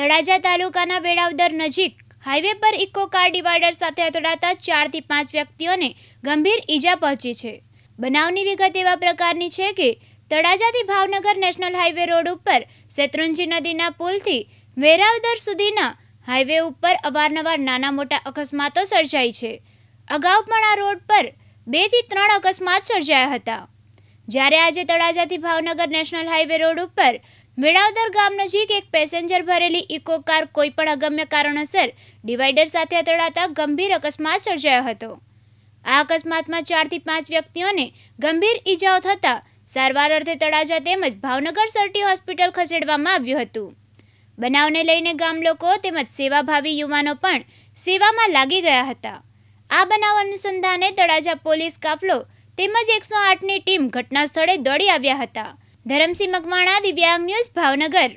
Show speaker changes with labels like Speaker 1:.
Speaker 1: તળાજા તાલુકાના વેળાવદર નજીક હાઈવે પર ઇકો કાર ડિવાઈડર સાથે અથડાતા ચારથી પાંચ વ્યક્તિઓને ગંભીર ઈજા પહોંચી છે બનાવની વિગત એવા પ્રકારની છે કે તળાજાથી ભાવનગર નેશનલ હાઈવે રોડ ઉપર શેત્રુંજી નદીના પુલથી વેરાવદર સુધીના હાઈવે ઉપર અવારનવાર નાના મોટા અકસ્માતો સર્જાય છે અગાઉ પણ આ રોડ પર બેથી ત્રણ અકસ્માત સર્જાયા હતા જ્યારે આજે તળાજાથી ભાવનગર નેશનલ હાઈવે રોડ ઉપર મેળાવદર ગામ નજીક એક પેસેન્જર ભરેલી ઇકો કાર કોઈપણ અગમ્ય કારણોસર ડિવાઈડર સાથે અથડાતા ગંભીર અકસ્માત સર્જાયો હતો આ અકસ્માતમાં ચારથી પાંચ વ્યક્તિઓને ગંભીર ઈજાઓ થતાં સારવાર અર્થે તળાજા તેમજ ભાવનગર સરટી હોસ્પિટલ ખસેડવામાં આવ્યું હતું બનાવને લઈને ગામ લોકો તેમજ સેવાભાવી યુવાનો પણ સેવામાં લાગી ગયા હતા આ બનાવ અનુસંધાને તળાજા પોલીસ કાફલો તેમજ એકસો આઠની ટીમ ઘટના સ્થળે દોડી આવ્યા હતા ધરમસિંહ મકવાણા દિવ્યાંગ ન્યૂઝ ભાવનગર